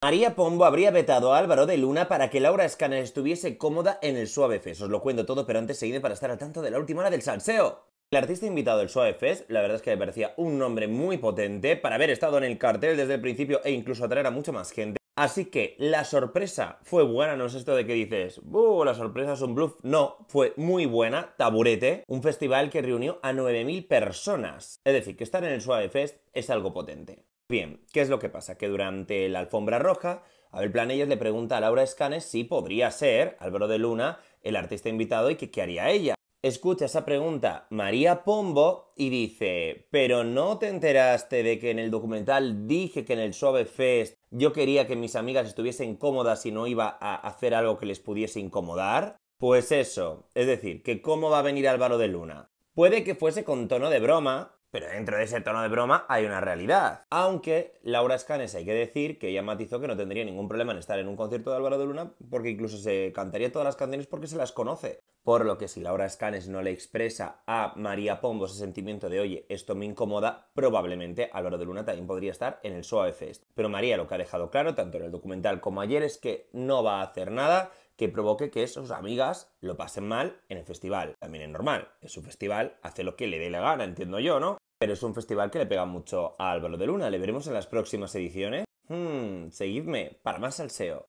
María Pombo habría vetado a Álvaro de Luna para que Laura Scanner estuviese cómoda en el Suave Fest. Os lo cuento todo, pero antes seguid para estar al tanto de la última hora del salseo. El artista invitado del Suave Fest, la verdad es que le parecía un nombre muy potente para haber estado en el cartel desde el principio e incluso atraer a mucha más gente. Así que la sorpresa fue buena, no es esto de que dices, ¡buh! La sorpresa es un bluff. No, fue muy buena, Taburete, un festival que reunió a 9.000 personas. Es decir, que estar en el Suave Fest es algo potente. Bien, ¿qué es lo que pasa? Que durante la alfombra roja, Abel Planellas le pregunta a Laura Escanes si podría ser Álvaro de Luna el artista invitado y qué haría ella. Escucha esa pregunta María Pombo y dice, pero no te enteraste de que en el documental dije que en el Suave Fest yo quería que mis amigas estuviesen cómodas y no iba a hacer algo que les pudiese incomodar. Pues eso, es decir, que cómo va a venir Álvaro de Luna. Puede que fuese con tono de broma, pero dentro de ese tono de broma hay una realidad. Aunque Laura Escanes hay que decir que ella matizó que no tendría ningún problema en estar en un concierto de Álvaro de Luna porque incluso se cantaría todas las canciones porque se las conoce por lo que si Laura Scanes no le expresa a María Pombo ese sentimiento de oye, esto me incomoda, probablemente Álvaro de Luna también podría estar en el Suave Fest. Pero María lo que ha dejado claro, tanto en el documental como ayer, es que no va a hacer nada que provoque que sus amigas lo pasen mal en el festival. También es normal, es su festival, hace lo que le dé la gana, entiendo yo, ¿no? Pero es un festival que le pega mucho a Álvaro de Luna, le veremos en las próximas ediciones. Hmm, seguidme para más salseo.